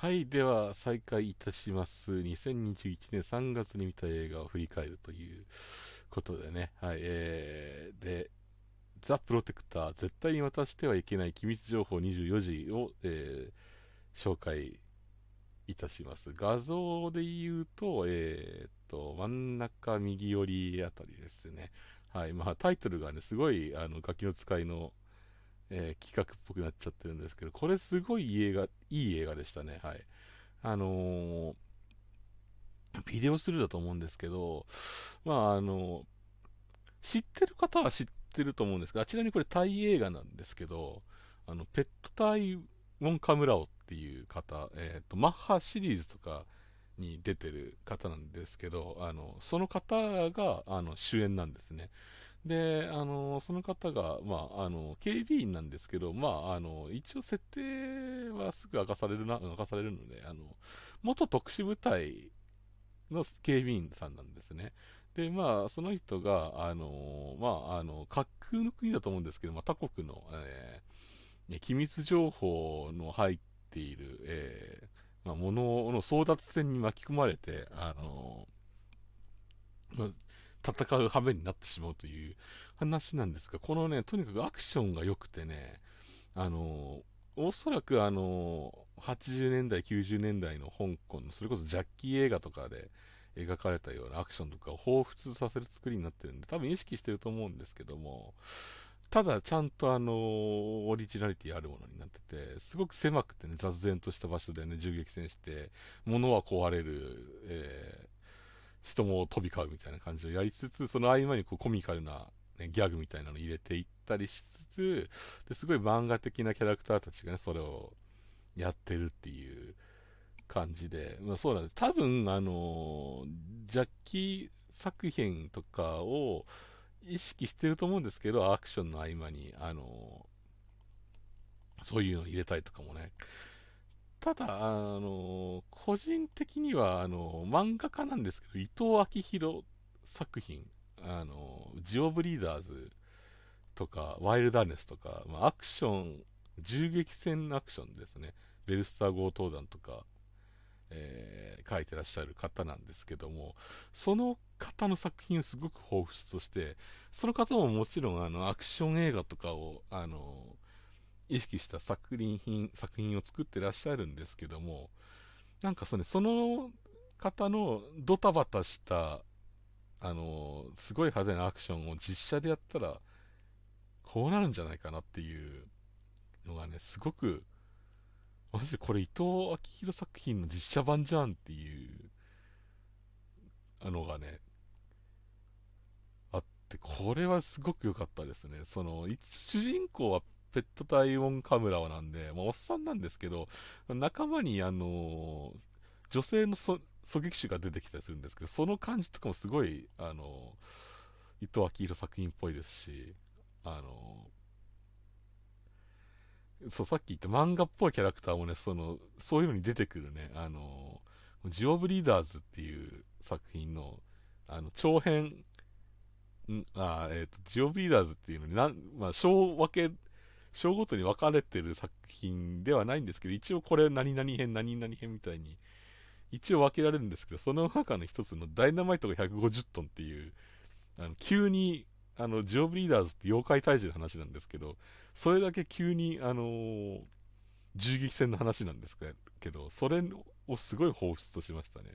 はい、では再開いたします。2021年3月に見た映画を振り返るということでね。はい、えー、で、ザ・プロテクター、絶対に渡してはいけない機密情報24時を、えー、紹介いたします。画像で言うと、えー、っと、真ん中右寄りあたりですね。はい、まあタイトルがね、すごい、あの、ガキの使いのえー、企画っぽくなっちゃってるんですけど、これすごい映画、いい映画でしたね。はい。あのー、ビデオスルーだと思うんですけど、まあ、あのー、知ってる方は知ってると思うんですが、あちらにこれタイ映画なんですけど、あの、ペットタイウォンカムラオっていう方、えっ、と、マッハシリーズとか、に出てる方なんですけど、あの、その方が、あの、主演なんですね。で、あの、その方が、まあ、あの、警備員なんですけど、まあ、あの、一応設定はすぐ明かされるな、明かされるので、あの、元特殊部隊の警備員さんなんですね。で、まあ、その人が、あの、まあ、あの、架空の国だと思うんですけど、まあ、他国の、えー、機密情報の入っている、えー、まあ、ものの争奪戦に巻き込まれて、あの、まあ戦う羽目になってしまうという話なんですが、このね、とにかくアクションが良くてね、あのおそらくあの80年代、90年代の香港の、それこそジャッキー映画とかで描かれたようなアクションとかを彷彿させる作りになってるんで、多分意識してると思うんですけども、ただちゃんとあのオリジナリティあるものになってて、すごく狭くてね、雑然とした場所でね、銃撃戦して、物は壊れる、え人も飛び交うみたいな感じをやりつつ、その合間にこうコミカルな、ね、ギャグみたいなの入れていったりしつつ、ですごい漫画的なキャラクターたちがね、それをやってるっていう感じで、まあそうなんです。多分、あの、ジャッキー作品とかを意識してると思うんですけど、アクションの合間に、あの、そういうのを入れたりとかもね、ただ、あの、個人的には、あの、漫画家なんですけど、伊藤昭弘作品、あの、ジオブリーダーズとか、ワイルダーネスとか、まあ、アクション、銃撃戦のアクションですね。ベルスター強盗団とか、えー、書いてらっしゃる方なんですけども、その方の作品すごく彷彿として、その方ももちろんあのアクション映画とかをあの意識した作品、作品を作ってらっしゃるんですけども、なんかその、その方のドタバタした、あの、すごい派手なアクションを実写でやったら、こうなるんじゃないかなっていうのがね、すごく、マジでこれ伊藤昭弘作品の実写版じゃんっていう、あのがね、あって、これはすごく良かったですね。その、主人公はペット体温カムラなんで、まあ、おっさんなんですけど、仲間に、あのー、女性の狙撃手が出てきたりするんですけど、その感じとかもすごい、あのー、伊藤明弘作品っぽいですし、あのー、そう、さっき言った漫画っぽいキャラクターもね、その、そういうのに出てくるね、あのジオブリーダーズっていう作品の、あの、長編、んあえっ、と、ジオブリーダーズっていうのに、なん、まあ、小分け章ごとに分かれてる作品ではないんですけど、一応これ何々編、何々編みたいに、一応分けられるんですけど、その中の一つのダイナマイトが150トンっていう、あの、急に、あの、ジオブリーダーズって妖怪退治の話なんですけど、それだけ急に、あのー、銃撃戦の話なんですけど、それをすごい放出としましたね。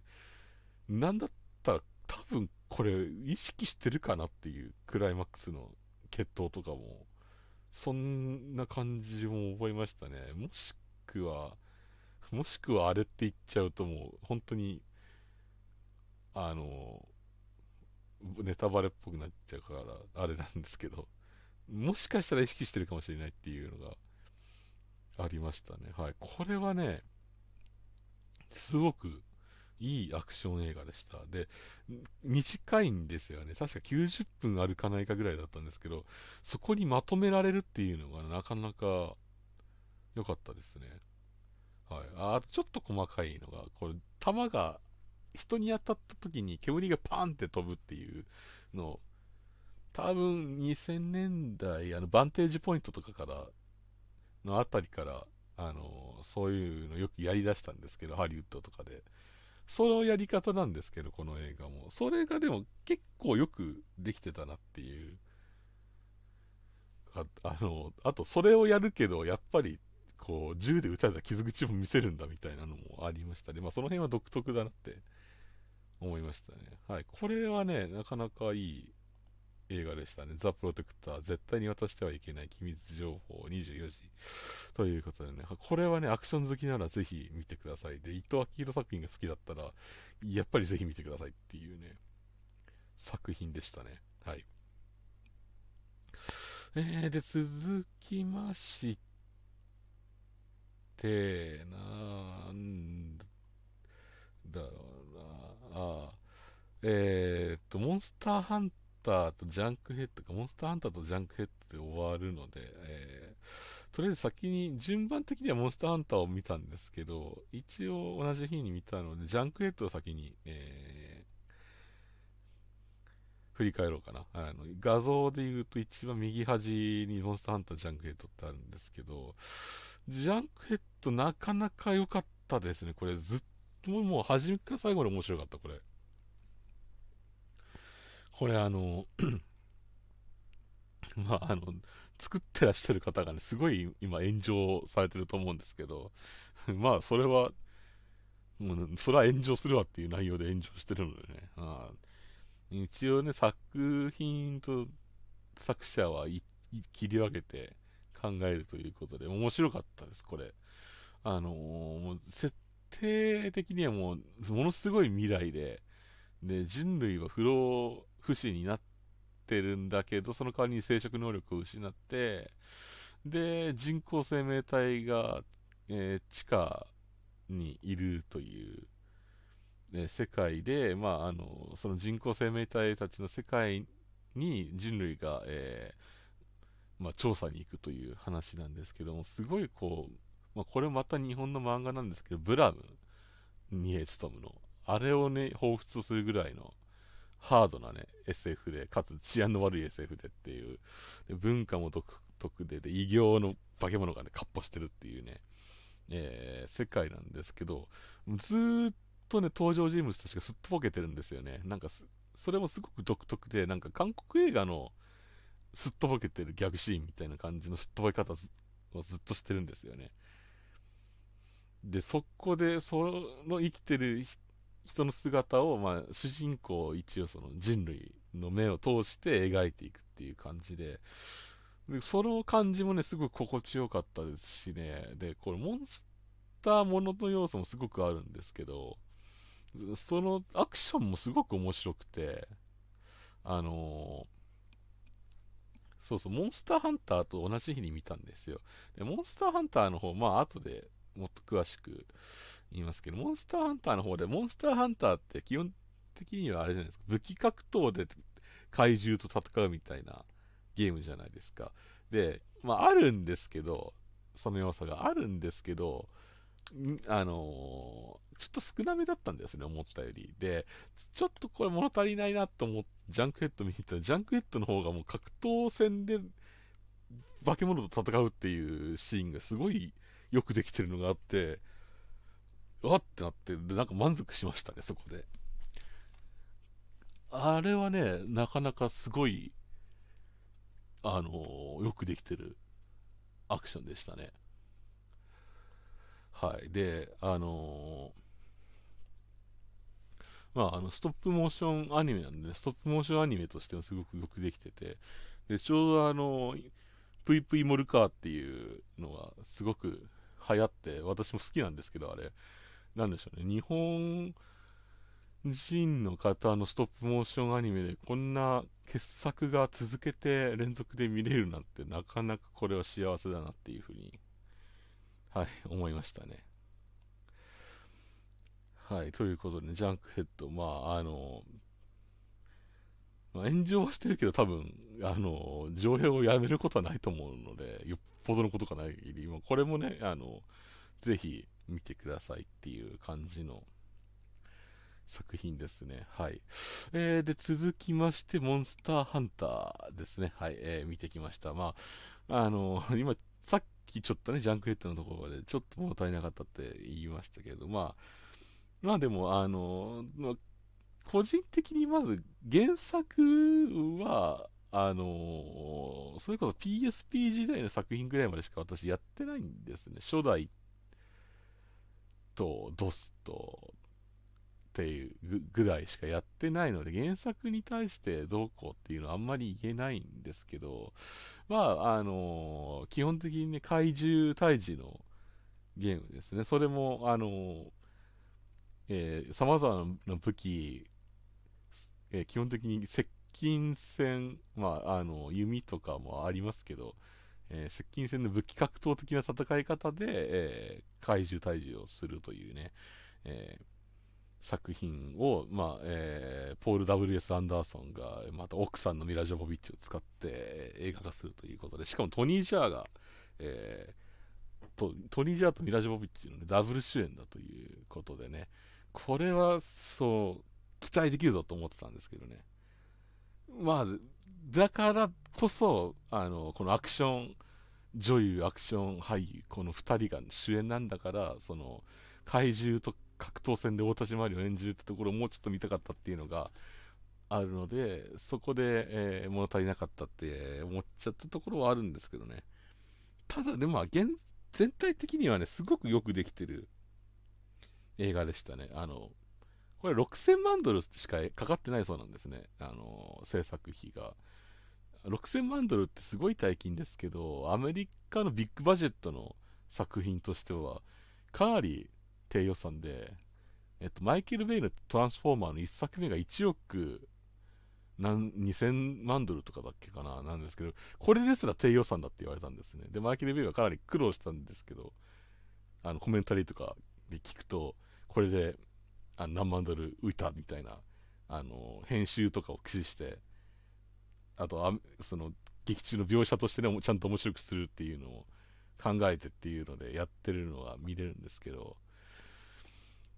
なんだったら、多分これ、意識してるかなっていう、クライマックスの決闘とかも、そんな感じも覚えましたね。もしくは、もしくはあれって言っちゃうともう、本当に、あの、ネタバレっぽくなっちゃうから、あれなんですけど、もしかしたら意識してるかもしれないっていうのがありましたね。はい。これはね、すごくいいアクション映画でした。で、短いんですよね。確か90分あるかないかぐらいだったんですけど、そこにまとめられるっていうのがなかなか良かったですね。はい。あとちょっと細かいのが、これ、弾が人に当たった時に煙がパーンって飛ぶっていうのを、多分2000年代、あの、バンテージポイントとかから、のあたりから、あの、そういうのよくやりだしたんですけど、ハリウッドとかで。そのやり方なんですけど、この映画も。それがでも結構よくできてたなっていう。ああの、あとそれをやるけど、やっぱり、こう、銃で撃たれた傷口も見せるんだみたいなのもありましたね。まあその辺は独特だなって思いましたね。はい。これはね、なかなかいい映画でしたね。ザ・プロテクター、絶対に渡してはいけない機密情報24時。ということでね、これはね、アクション好きならぜひ見てください。で、伊藤昭弘作品が好きだったら、やっぱりぜひ見てくださいっていうね、作品でしたね。はい。えー、で、続きまして、なんだろうな、あ、えー、っと、モンスターハンターターとジャンクヘッドか、モンスターハンターとジャンクヘッドで終わるので、えー、とりあえず先に、順番的にはモンスターハンターを見たんですけど、一応同じ日に見たので、ジャンクヘッドを先に、えー、振り返ろうかな。あの、画像で言うと一番右端にモンスターハンタージャンクヘッドってあるんですけど、ジャンクヘッドなかなか良かったですね。これずっと、もう初めから最後まで面白かった、これ。これあの まああの、作ってらっしゃる方がね、すごい今炎上されてると思うんですけど、まあそれは、もうそれは炎上するわっていう内容で炎上してるのでね、まあ、一応ね、作品と作者は切り分けて考えるということで、面白かったです、これ。あのー、もう設定的にはもう、ものすごい未来で、で、人類は不老不死になってるんだけど、その代わりに生殖能力を失って、で、人工生命体が、えー、地下にいるという、え世界で、まあ、あの、その人工生命体たちの世界に人類が、えー、まあ、調査に行くという話なんですけども、すごいこう、まあ、これまた日本の漫画なんですけど、ブラム、ニエツトムの、あれをね、彷彿するぐらいの、ハードなね、SF で、かつ治安の悪い SF でっていう、文化も独特でで、異形の化け物がね、かっ歩してるっていうね、えー、世界なんですけど、ずっとね、登場人物たちがすっとぼけてるんですよね。なんかそれもすごく独特で、なんか韓国映画のすっとぼけてるギャグシーンみたいな感じのすっとぼけ方をずっとしてるんですよね。で、そこで、その生きてる人人の姿を、まあ、主人公一応その人類の目を通して描いていくっていう感じで、でその感じもね、すごく心地よかったですしね、で、これモンスターものの要素もすごくあるんですけど、そのアクションもすごく面白くて、あのー、そうそう、モンスターハンターと同じ日に見たんですよ。で、モンスターハンターの方、まあ、後でもっと詳しく、言いますけど、モンスターハンターの方で、モンスターハンターって基本的にはあれじゃないですか、武器格闘で怪獣と戦うみたいなゲームじゃないですか。で、まああるんですけど、その要素があるんですけど、あのー、ちょっと少なめだったんですね、思ったより。で、ちょっとこれ物足りないなと思って、ジャンクヘッド見に行ったら、ジャンクヘッドの方がもう格闘戦で化け物と戦うっていうシーンがすごいよくできてるのがあって、わってなってなんか満足しましたねそこであれはねなかなかすごいあのー、よくできてるアクションでしたねはいであのーまあ、あのストップモーションアニメなんで、ね、ストップモーションアニメとしてもすごくよくできてて、でちょうどあの、プイプイモルカーっていうのがすごく流行って、私も好きなんですけど、あれ、なんでしょうね、日本人の方のストップモーションアニメでこんな傑作が続けて連続で見れるなんてなかなかこれは幸せだなっていうふうに、はい、思いましたね。はい、ということで、ジャンクヘッド、まあ、あの、まあ、炎上はしてるけど多分、あの、上映をやめることはないと思うので、よっぽどのことがない限り、まあ、これもね、あの、ぜひ、見てくださいっていう感じの作品ですね。はい。えー、で、続きまして、モンスターハンターですね。はい、えー、見てきました。まあ、あのー、今、さっきちょっとね、ジャンクヘッドのところで、ちょっと物足りなかったって言いましたけど、まあ、まあでも、あのー、まあ、個人的にまず、原作は、あのそれこそ PSP 時代の作品ぐらいまでしか私やってないんですね。初代とドスとっていうぐらいしかやってないので、原作に対してどうこうっていうのはあんまり言えないんですけど、まあ、あのー、基本的にね、怪獣退治のゲームですね。それも、あのさえざ様々な武器、えー、基本的に接近戦、まあ、あの、弓とかもありますけど、えー、接近戦の武器格闘的な戦い方で、えー、怪獣退治をするというね、えー、作品を、まあ、えー、ポール・ W.S. アンダーソンが、また奥さんのミラ・ジョボビッチを使って映画化するということで、しかもトニー・ジャーが、えー、とトニー・ジャーとミラ・ジョボビッチの、ね、ダブル主演だということでね、これは、そう、期待できるぞと思ってたんですけどね。まあ、だからこそ、あの、このアクション女優、アクション俳優、この2人が主演なんだから、その、怪獣と格闘戦で大田島りを演じるってところをもうちょっと見たかったっていうのがあるので、そこで、えー、物足りなかったって思っちゃったところはあるんですけどね。ただでも、現、全体的にはね、すごくよくできてる映画でしたね。あの、これ6000万ドルしかかかってないそうなんですね。あの、制作費が。6000万ドルってすごい大金ですけど、アメリカのビッグバジェットの作品としては、かなり低予算で、えっと、マイケル・ベイのトランスフォーマーの1作目が1億何2000万ドルとかだっけかな、なんですけど、これですら低予算だって言われたんですね。で、マイケル・ベイはかなり苦労したんですけど、あのコメンタリーとかで聞くと、これであ何万ドル浮いたみたいな、あの編集とかを駆使して、あとあその劇中の描写としてねちゃんと面白くするっていうのを考えてっていうのでやってるのは見れるんですけど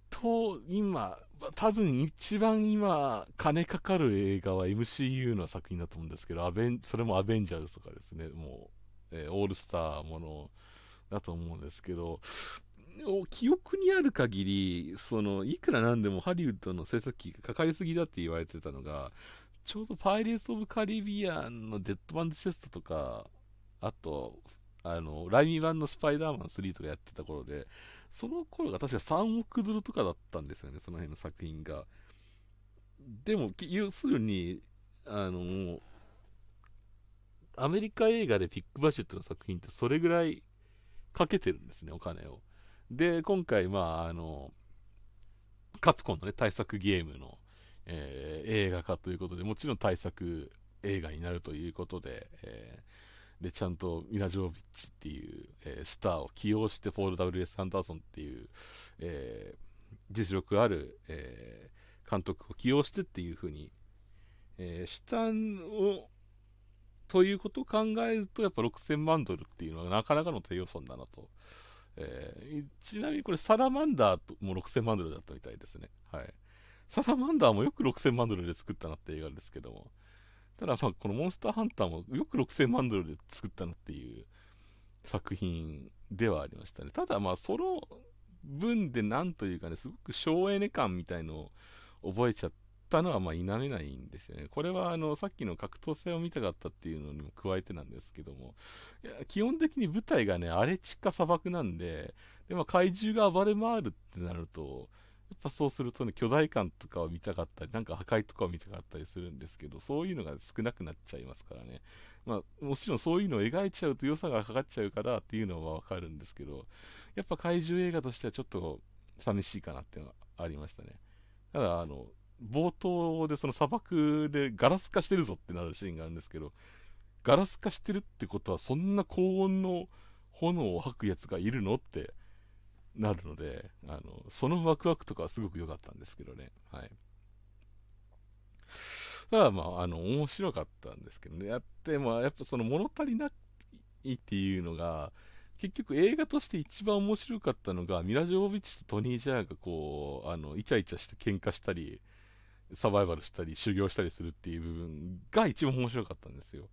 と今多分一番今金かかる映画は MCU の作品だと思うんですけどアベンそれも「アベンジャーズ」とかですねもう、えー、オールスターものだと思うんですけど記憶にある限りそのいくらなんでもハリウッドの制作がかかりすぎだって言われてたのがちょうどパイレーツ・オブ・カリビアンのデッドバンド・チェストとか、あと、あの、ライミ版のスパイダーマン3とかやってた頃で、その頃が確か3億ドルとかだったんですよね、その辺の作品が。でも、要するに、あの、アメリカ映画でピックバシュットの作品ってそれぐらいかけてるんですね、お金を。で、今回、まあ、あの、カプコンのね、対策ゲームの、えー、映画化ということで、もちろん大作映画になるということで、えー、で、ちゃんとミラジョービッチっていう、えー、スターを起用して、フォール・ WS・ アンダーソンっていう、え実力ある、え監督を起用してっていうふうに、えしたを、ということを考えると、やっぱ6000万ドルっていうのはなかなかの低予算だなと。えちなみにこれ、サラマンダーも6000万ドルだったみたいですね。はい。サラマンダーもよく6000万ドルで作ったなって映画ですけども。ただまあ、このモンスターハンターもよく6000万ドルで作ったなっていう作品ではありましたね。ただまあ、その分でなんというかね、すごく省エネ感みたいのを覚えちゃったのはまあ否めないんですよね。これはあの、さっきの格闘戦を見たかったっていうのにも加えてなんですけども、いや基本的に舞台がね、荒れ地か砂漠なんで、でまあ、怪獣が暴れ回るってなると、やっぱそうするとね、巨大感とかを見たかったり、なんか破壊とかを見たかったりするんですけど、そういうのが少なくなっちゃいますからね。まあ、もちろんそういうのを描いちゃうと良さがかかっちゃうからっていうのはわかるんですけど、やっぱ怪獣映画としてはちょっと寂しいかなっていうのはありましたね。ただ、あの、冒頭でその砂漠でガラス化してるぞってなるシーンがあるんですけど、ガラス化してるってことはそんな高温の炎を吐くやつがいるのってなるので、あの、そのワクワクとかはすごく良かったんですけどね。はい。だからまあ、あの、面白かったんですけどね。やって、もやっぱその物足りないっていうのが、結局映画として一番面白かったのが、ミラジョービッチとトニー・ジャーがこう、あの、イチャイチャして喧嘩したり、サバイバルしたり、修行したりするっていう部分が一番面白かったんですよ。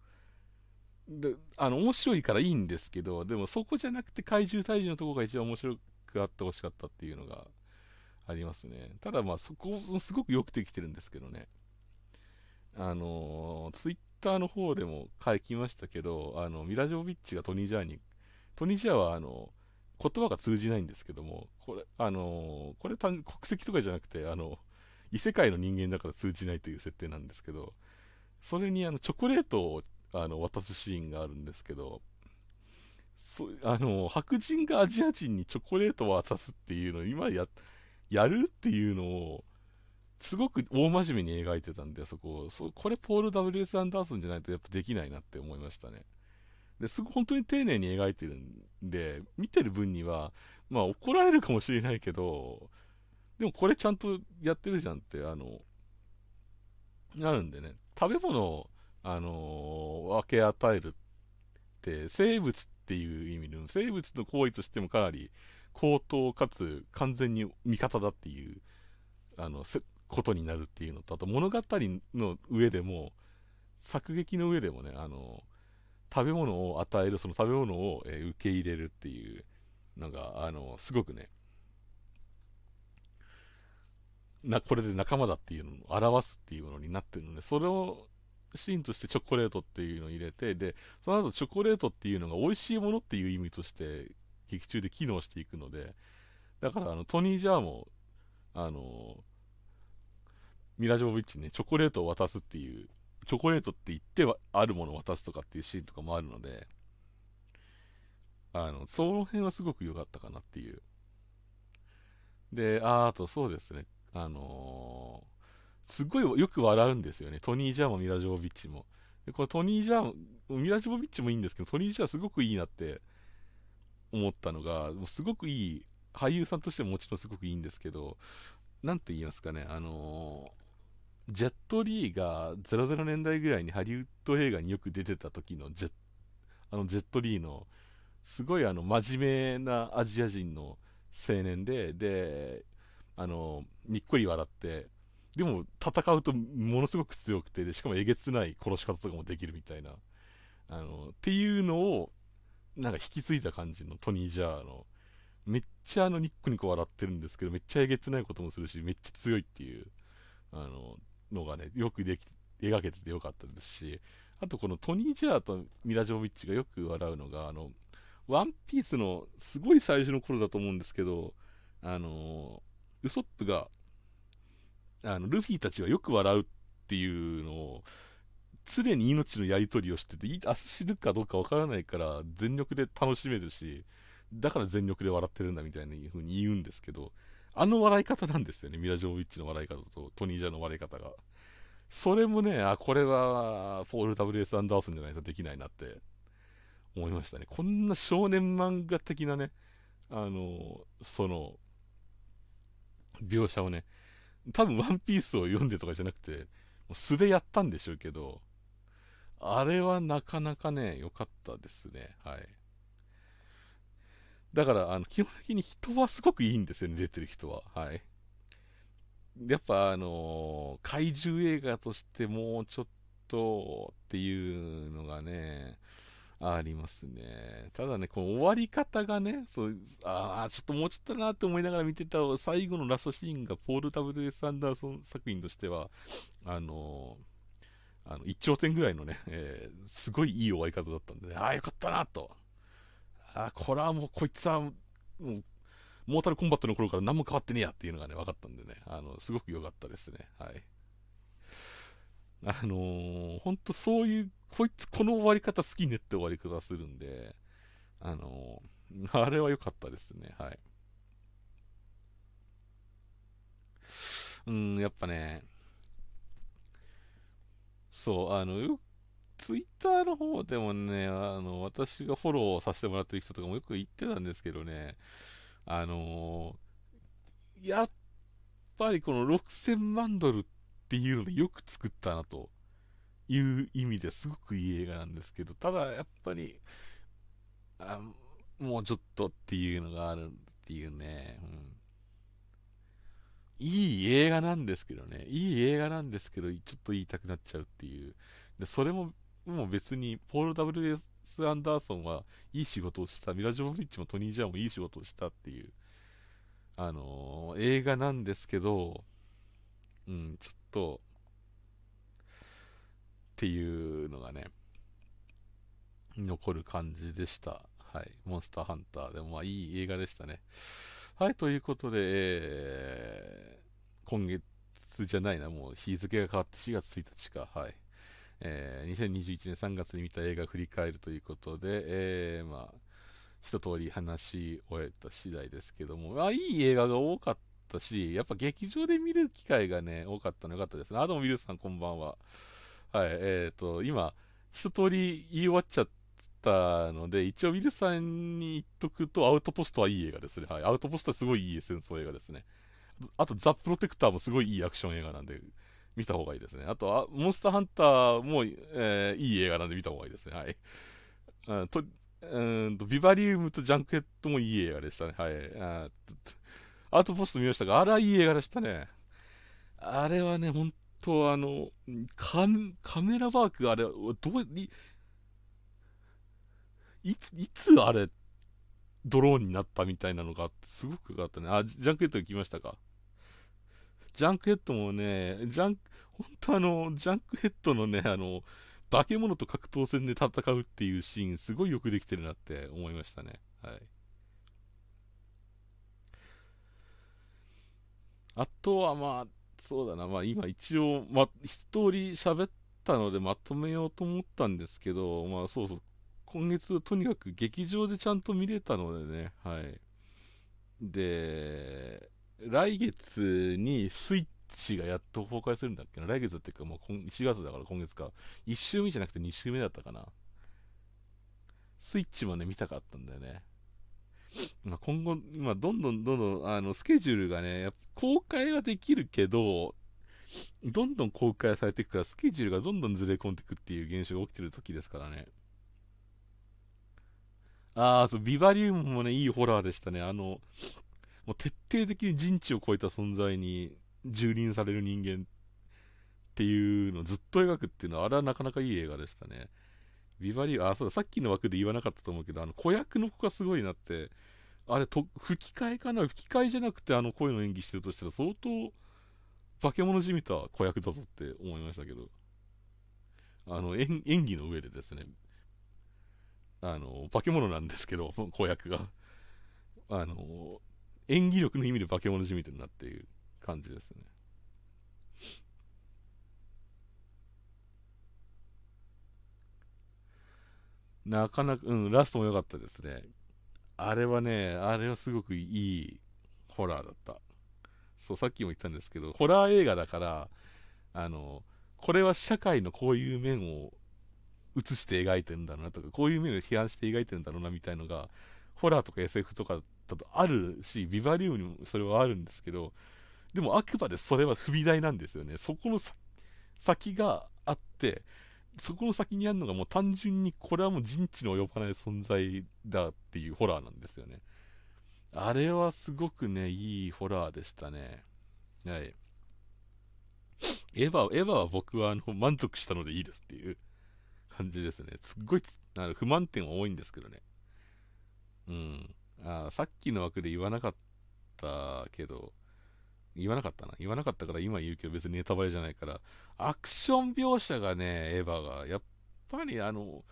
で、あの、面白いからいいんですけど、でもそこじゃなくて怪獣退治のとこが一番面白加わってほしかったっていうのがありますね。ただまあそこもすごくよくできてるんですけどね。あの、ツイッターの方でも書きましたけど、あの、ミラジョビッチがトニー・ジャーに、トニー・ジャーはあの、言葉が通じないんですけども、これ、あの、これ国籍とかじゃなくて、あの、異世界の人間だから通じないという設定なんですけど、それにあの、チョコレートをあの渡すシーンがあるんですけど、そあの白人がアジア人にチョコレートを渡すっていうのを今ややるっていうのをすごく大真面目に描いてたんでそこそこれポール・ W.S. アンダーソンじゃないとやっぱできないなって思いましたねですご本当に丁寧に描いてるんで見てる分にはまあ怒られるかもしれないけどでもこれちゃんとやってるじゃんってあのなるんでね食べ物を、あのー、分け与える、生物っていう意味の、生物の行為としてもかなり高等かつ完全に味方だっていう、あの、ことになるっていうのと、あと物語の上でも、作劇の上でもね、あの、食べ物を与える、その食べ物を、え受け入れるっていうのが、あの、すごくね、な、これで仲間だっていうのを表すっていうものになってるので、それをシーンとしてチョコレートっていうのを入れて、で、その後チョコレートっていうのが美味しいものっていう意味として、劇中で機能していくので、だからあの、トニー・ジャーも、あの、ミラジョブビッチにね、チョコレートを渡すっていう、チョコレートって言ってはあるものを渡すとかっていうシーンとかもあるので、あの、その辺はすごく良かったかなっていう。で、ああとそうですね、あのーすごいよく笑うんですよね。トニー・ジャーもミラ・ジョービッチも。で、このトニー・ジャー、ミラ・ジョービッチもいいんですけど、トニー・ジャーすごくいいなって思ったのが、もうすごくいい、俳優さんとしてももちろんすごくいいんですけど、なんて言いますかね、あのー、ジェット・リーが00年代ぐらいにハリウッド映画によく出てた時のジェあのジェット・リーの、すごいあの真面目なアジア人の青年で、で、あのー、にっこり笑って、でも戦うとものすごく強くて、でしかもえげつない殺し方とかもできるみたいな、あの、っていうのを、なんか引き継いだ感じのトニー・ジャーの、めっちゃあのニッコニコ笑ってるんですけど、めっちゃえげつないこともするし、めっちゃ強いっていう、あの、のがね、よくでき、描けててよかったですし、あとこのトニー・ジャーとミラ・ジョビッチがよく笑うのが、あの、ワンピースのすごい最初の頃だと思うんですけど、あの、ウソップがあのルフィたちはよく笑うっていうのを、常に命のやり取りをしてて、明日死ぬかどうかわからないから、全力で楽しめるし、だから全力で笑ってるんだみたいな風に言うんですけど、あの笑い方なんですよね、ミラ・ジョービッチの笑い方とトニー・ジャの笑い方が。それもね、あ、これは、ポール・ W.S. アンダーソンじゃないとできないなって思いましたね。こんな少年漫画的なね、あの、その、描写をね、多分ワンピースを読んでとかじゃなくて、素でやったんでしょうけど、あれはなかなかね、良かったですね。はい。だから、あの、基本的に人はすごくいいんですよね、出てる人は。はい。やっぱ、あのー、怪獣映画としてもうちょっとっていうのがね、ありますね。ただね、この終わり方がね、そう、ああ、ちょっともうちょっとなって思いながら見てた最後のラストシーンが、ポール・ W.S. アンダーソン作品としては、あのー、あの、一丁点ぐらいのね、えー、すごいいい終わり方だったんで、ね、ああ、よかったなと。ああ、これはもうこいつは、もう、モータルコンバットの頃から何も変わってねえやっていうのがね、分かったんでね、あの、すごく良かったですね。はい。あのー、ほんとそういうこいつこの終わり方好きねって終わり方するんで、あのー、あれは良かったですね、はい。うん、やっぱね、そう、あの、ツイッターの方でもね、あの、私がフォローさせてもらってる人とかもよく言ってたんですけどね、あのー、やっぱりこの6000万ドルっていうのでよく作ったなと。いう意味ですごくいい映画なんですけど、ただやっぱり、あもうちょっとっていうのがあるっていうね、うん、いい映画なんですけどね、いい映画なんですけど、ちょっと言いたくなっちゃうっていう。でそれも、もう別に、ポール・ W.S. アンダーソンはいい仕事をした、ミラ・ジョブビッチもトニー・ジャーもいい仕事をしたっていう、あのー、映画なんですけど、うん、ちょっと、っていうのがね、残る感じでした。はい。モンスターハンターでも、まあ、いい映画でしたね。はい、ということで、えー、今月じゃないな、もう日付が変わって4月1日か。はい。えー、2021年3月に見た映画を振り返るということで、えー、まあ、一通り話し終えた次第ですけども、まあ、いい映画が多かったし、やっぱ劇場で見る機会がね、多かったのよかったですね。アドム・ウィルさん、こんばんは。はい、えっ、ー、と、今、一通り言い終わっちゃったので、一応、ウィルさんに言っとくと、アウトポストはいい映画ですね。はい、アウトポストはすごいいい戦争映画ですね。あと、ザ・プロテクターもすごいいいアクション映画なんで、見た方がいいですね。あと、あモンスターハンターも、えー、いい映画なんで見た方がいいですね。はい。うんとうんビバリウムとジャンクヘッドもいい映画でしたね。はい。あアウトポスト見ましたが、あら、いい映画でしたね。あれはね、本と、あの、カカメラワーク、あれ、どう、い、いつ、いつあれ、ドローンになったみたいなのが、すごくよかったね。あ、ジャンクヘッド行きましたかジャンクヘッドもね、ジャン、本当あの、ジャンクヘッドのね、あの、化け物と格闘戦で戦うっていうシーン、すごいよくできてるなって思いましたね。はい。あとはまあ、そうだな、まあ、今一応、ま、一通り喋ったのでまとめようと思ったんですけど、まあ、そうそう、今月とにかく劇場でちゃんと見れたのでね、はい。で、来月にスイッチがやっと崩壊するんだっけな、来月っていうか、もう1月だから今月か、1週目じゃなくて2週目だったかな。スイッチもね、見たかったんだよね。まあ、今後、まあ、どんどんどんどん、あの、スケジュールがね、公開はできるけど、どんどん公開されていくから、スケジュールがどんどんずれ込んでいくっていう現象が起きてる時ですからね。ああ、そう、ビバリウムもね、いいホラーでしたね。あの、もう徹底的に人知を超えた存在に蹂躙される人間っていうのをずっと描くっていうのは、あれはなかなかいい映画でしたね。ビバリーあ、そうだ、さっきの枠で言わなかったと思うけど、あの、子役の子がすごいなって、あれ、と、吹き替えかな吹き替えじゃなくて、あの、声の演技してるとしたら、相当、化け物じみた子役だぞって思いましたけど、あの、演技の上でですね、あの、化け物なんですけど、その子役が。あの、演技力の意味で化け物じみてるなっていう感じですね。なかなか、うん、ラストも良かったですね。あれはね、あれはすごくいいホラーだった。そう、さっきも言ったんですけど、ホラー映画だから、あの、これは社会のこういう面を映して描いてるんだなとか、こういう面を批判して描いてるんだろうなみたいのが、ホラーとか SF とかだとあるし、ビバリウムにもそれはあるんですけど、でもあくまでそれは踏み台なんですよね。そこの先があって、そこの先にあるのがもう単純にこれはもう人知の及ばない存在だっていうホラーなんですよね。あれはすごくね、いいホラーでしたね。はい。エヴァ、エヴァは僕はあの満足したのでいいですっていう感じですね。すっごいあの不満点は多いんですけどね。うん。あさっきの枠で言わなかったけど、言わなかったな。言わなかったから今言うけど別にネタバレじゃないから、アクション描写がね、エヴァが、やっぱりあの、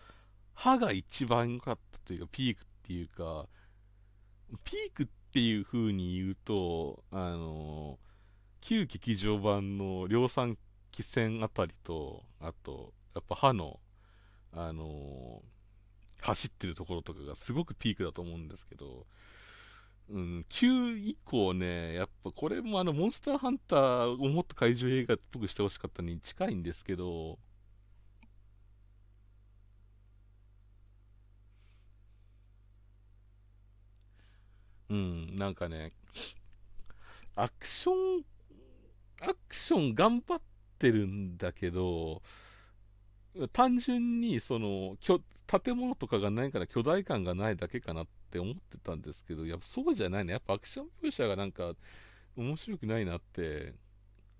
歯が一番良かったというか、ピークっていうか、ピークっていう風に言うと、あの、旧劇場版の量産機戦あたりと、あと、やっぱ歯の、あの、走ってるところとかがすごくピークだと思うんですけど、うん、9以降ね、やっぱこれもあの、モンスターハンターをもっと怪獣映画っぽくしてほしかったに近いんですけど、うん、なんかね、アクション、アクション頑張ってるんだけど、単純にその、建物とかがないから巨大感がないだけかなってって思ってたんですけど、やっぱそうじゃないね。やっぱアクション描写がなんか面白くないなって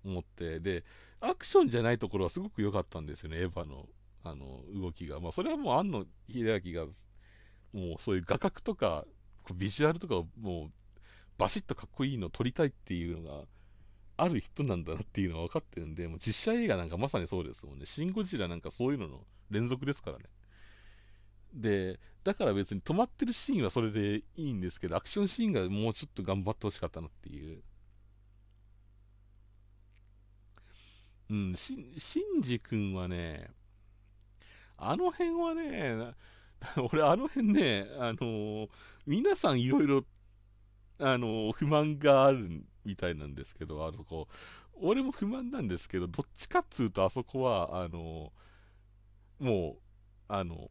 思って、で、アクションじゃないところはすごく良かったんですよね、エヴァの、あの、動きが。まあ、それはもう、庵野秀明が、もうそういう画角とか、ビジュアルとかをもう、バシッとかっこいいのを撮りたいっていうのが、ある人なんだなっていうのは分かってるんで、もう実写映画なんかまさにそうですもんね。シン・ゴジラなんかそういうのの連続ですからね。で、だから別に止まってるシーンはそれでいいんですけど、アクションシーンがもうちょっと頑張ってほしかったなっていう。うん、し、んじく君はね、あの辺はね、俺あの辺ね、あのー、皆さんいろいろ、あのー、不満があるみたいなんですけど、あのこ、俺も不満なんですけど、どっちかっつうとあそこは、あのー、もう、あのー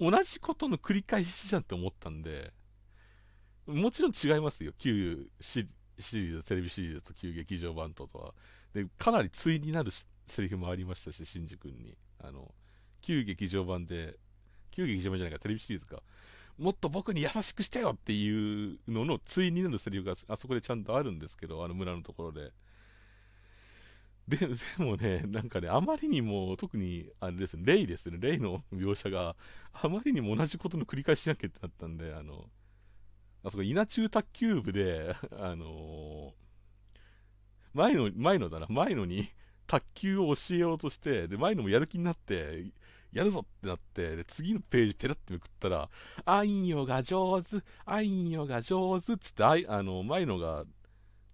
同じことの繰り返しじゃんって思ったんで、もちろん違いますよ。旧シリーズ、テレビシリーズと旧劇場版ととは。で、かなり対になるセリフもありましたし、シンジ君に。あの、旧劇場版で、旧劇場版じゃないか、テレビシリーズか。もっと僕に優しくしてよっていうのの対になるセリフがあそこでちゃんとあるんですけど、あの村のところで。で、でもね、なんかね、あまりにも、特に、あれですね、レイですね、レイの描写があまりにも同じことの繰り返しじなきゃってなったんで、あの、あそこ、稲中卓球部で、あのー、前の、前のだな、前のに、卓球を教えようとして、で、前のもやる気になって、やるぞってなって、で、次のページペラってめくったら、あいんよが上手、あいんよが上手っつって、あい、あの、前のが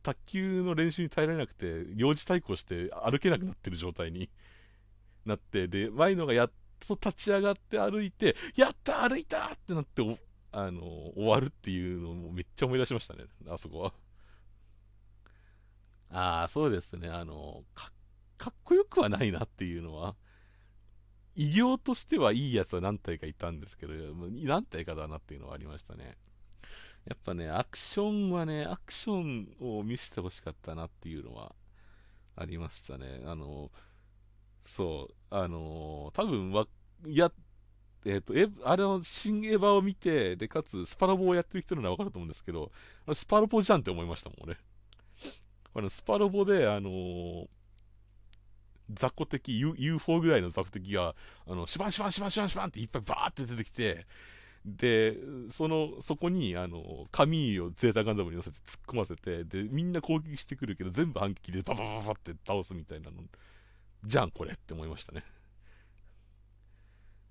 卓球の練習に耐えられなくて、幼児対抗して歩けなくなってる状態に なって、で、ワイがやっと立ち上がって歩いて、やった歩いたってなって、あの、終わるっていうのをめっちゃ思い出しましたね、あそこは。ああ、そうですね、あの、か、かっこよくはないなっていうのは、偉業としてはいいやつは何体かいたんですけど、何体かだなっていうのはありましたね。やっぱね、アクションはね、アクションを見せてほしかったなっていうのはありましたね。あの、そう、あの、多分は、や、えっ、ー、と、え、あれの、新エヴァを見て、で、かつ、スパロボをやってる人ならわかると思うんですけど、スパロボじゃんって思いましたもん、ね。あの、スパロボで、あの雑魚敵、U、UFO ぐらいの雑魚敵が、あの、シュバンシュバンシュバンシュバンシュバンっていっぱいバーって出てきて、で、その、そこに、あの、紙をゼータガンダムに乗せて突っ込ませて、で、みんな攻撃してくるけど、全部反撃でババババって倒すみたいなの、じゃん、これって思いましたね。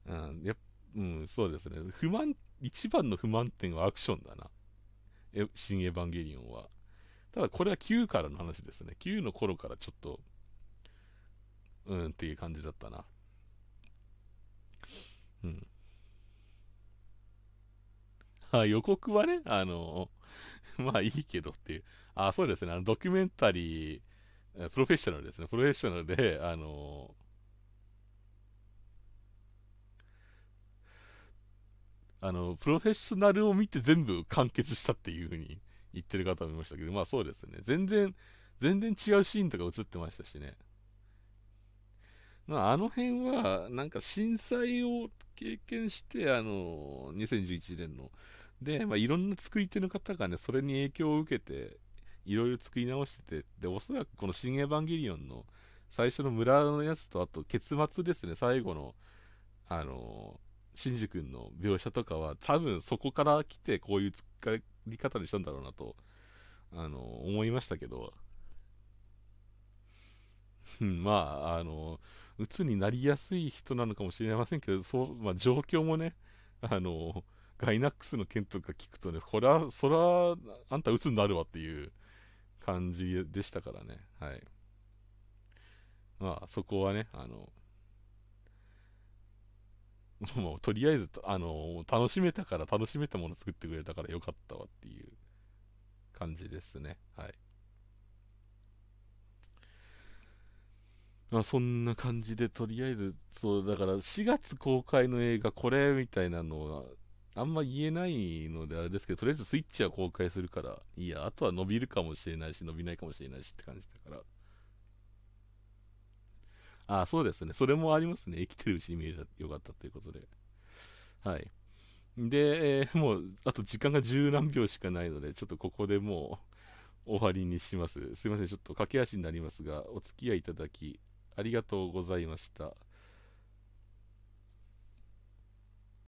うん、やうん、そうですね。不満、一番の不満点はアクションだな。え新エヴァンゲリオンは。ただ、これは9からの話ですね。9の頃からちょっと、うんっていう感じだったな。うん。あ予告はね、あの、まあいいけどっていう。あ、そうですね、あの、ドキュメンタリー、プロフェッショナルですね、プロフェッショナルで、あの、あの、プロフェッショナルを見て全部完結したっていうふうに言ってる方もいましたけど、まあそうですね。全然、全然違うシーンとか映ってましたしね。まあ、あの辺は、なんか震災を経験して、あの、2011年ので、まあ、いろんな作り手の方がね、それに影響を受けて、いろいろ作り直してて、で、おそらくこの新エヴァンゲリオンの最初の村のやつと、あと結末ですね、最後の、あのー、シンジ君の描写とかは、多分そこから来て、こういう作り方にしたんだろうなと、あのー、思いましたけど、まあ、あのー、鬱になりやすい人なのかもしれませんけど、そう、まあ、状況もね、あのガイナックスの件とか聞くとね、これは、そは、あんた鬱になるわっていう感じでしたからね。はい。まあ、そこはね、あの、もうとりあえず、あの、楽しめたから楽しめたもの作ってくれたからよかったわっていう感じですね。はい。まあ、そんな感じで、とりあえず、そう、だから4月公開の映画これみたいなのは、あんま言えないのであれですけど、とりあえずスイッチは公開するから、いや、あとは伸びるかもしれないし、伸びないかもしれないしって感じだから。ああ、そうですね。それもありますね。生きてるうちに見えたよかったということで。はい。で、えー、もう、あと時間が十何秒しかないので、ちょっとここでもう終わりにします。すいません。ちょっと駆け足になりますが、お付き合いいただき、ありがとうございました。